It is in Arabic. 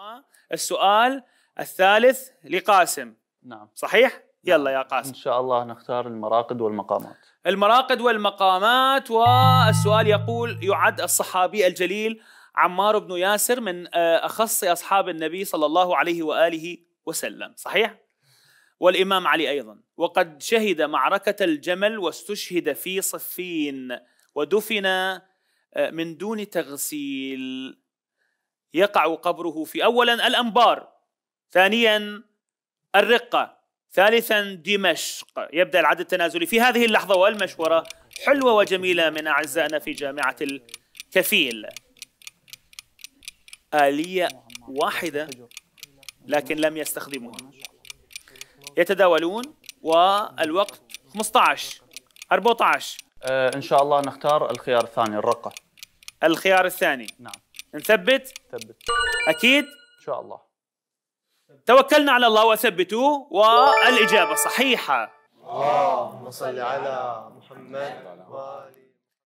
آه. السؤال الثالث لقاسم نعم صحيح؟ نعم. يلا يا قاسم ان شاء الله نختار المراقد والمقامات المراقد والمقامات والسؤال يقول يعد الصحابي الجليل عمار بن ياسر من آه، اخص اصحاب النبي صلى الله عليه واله وسلم صحيح والامام علي ايضا وقد شهد معركه الجمل واستشهد في صفين ودفن آه، من دون تغسيل يقع قبره في اولا الانبار ثانيا الرقه ثالثا دمشق يبدا العد التنازلي في هذه اللحظه والمشوره حلوه وجميله من اعزائنا في جامعه الكفيل اليه واحده لكن لم يستخدموها يتداولون والوقت 15 14 آه ان شاء الله نختار الخيار الثاني الرقه الخيار الثاني نعم نثبت ثبت اكيد ان شاء الله توكلنا على الله وثبتوا والاجابه صحيحه اللهم صل على محمد وعلى